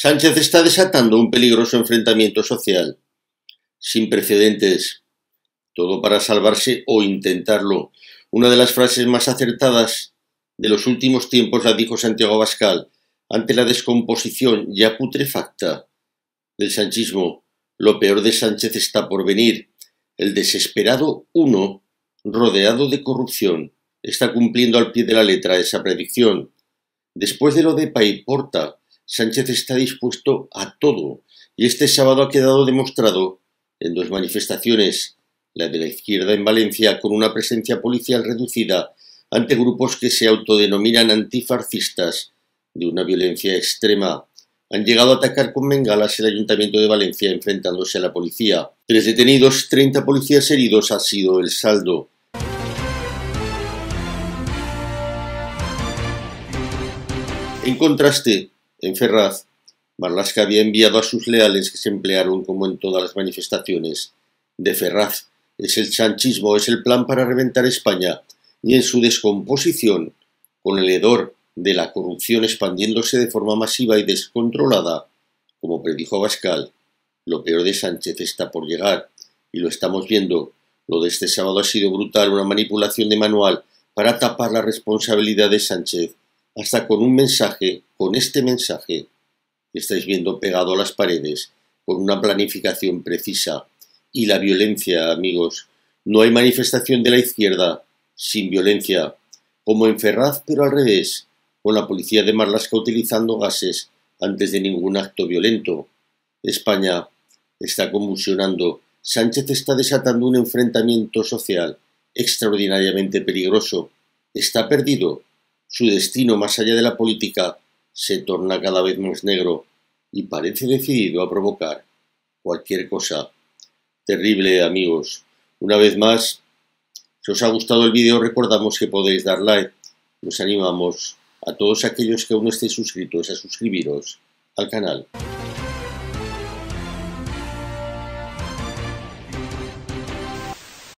Sánchez está desatando un peligroso enfrentamiento social, sin precedentes, todo para salvarse o intentarlo. Una de las frases más acertadas de los últimos tiempos la dijo Santiago Abascal ante la descomposición ya putrefacta del sanchismo. Lo peor de Sánchez está por venir. El desesperado uno, rodeado de corrupción, está cumpliendo al pie de la letra esa predicción. Después de lo de Paiporta, Sánchez está dispuesto a todo y este sábado ha quedado demostrado en dos manifestaciones, la de la izquierda en Valencia con una presencia policial reducida ante grupos que se autodenominan antifarcistas de una violencia extrema. Han llegado a atacar con bengalas el Ayuntamiento de Valencia enfrentándose a la policía. Tres detenidos, 30 policías heridos ha sido el saldo. En contraste, en Ferraz, Marlasca había enviado a sus leales que se emplearon como en todas las manifestaciones. De Ferraz es el chanchismo, es el plan para reventar España, y en su descomposición, con el hedor de la corrupción expandiéndose de forma masiva y descontrolada, como predijo Abascal, lo peor de Sánchez está por llegar, y lo estamos viendo. Lo de este sábado ha sido brutal, una manipulación de manual para tapar la responsabilidad de Sánchez hasta con un mensaje, con este mensaje que estáis viendo pegado a las paredes, con una planificación precisa y la violencia, amigos. No hay manifestación de la izquierda sin violencia, como en Ferraz, pero al revés, con la policía de Marlasca utilizando gases antes de ningún acto violento. España está convulsionando. Sánchez está desatando un enfrentamiento social extraordinariamente peligroso. Está perdido, su destino más allá de la política se torna cada vez más negro y parece decidido a provocar cualquier cosa. Terrible, amigos. Una vez más, si os ha gustado el vídeo, recordamos que podéis dar like. Nos animamos a todos aquellos que aún no estéis suscritos a suscribiros al canal.